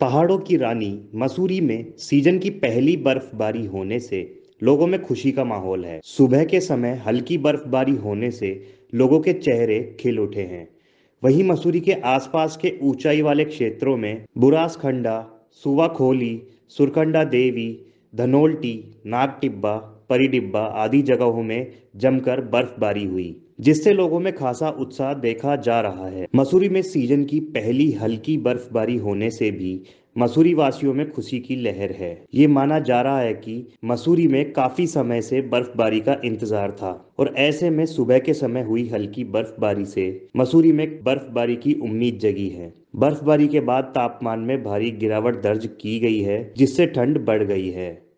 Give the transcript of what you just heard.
पहाड़ों की रानी मसूरी में सीजन की पहली बर्फबारी होने से लोगों में खुशी का माहौल है सुबह के समय हल्की बर्फबारी होने से लोगों के चेहरे खिल उठे हैं वहीं मसूरी के आसपास के ऊंचाई वाले क्षेत्रों में बुरासखंडा सुवाखोली सुरखंडा देवी धनोल्टी नाग परी परिडिब्बा आदि जगहों में जमकर बर्फबारी हुई जिससे लोगों में खासा उत्साह देखा जा रहा है मसूरी में सीजन की पहली हल्की बर्फबारी होने से भी मसूरी वासियों में खुशी की लहर है ये माना जा रहा है कि मसूरी में काफी समय से बर्फबारी का इंतजार था और ऐसे में सुबह के समय हुई हल्की बर्फबारी से मसूरी में बर्फबारी की उम्मीद जगी है बर्फबारी के बाद तापमान में भारी गिरावट दर्ज की गई है जिससे ठंड बढ़ गई है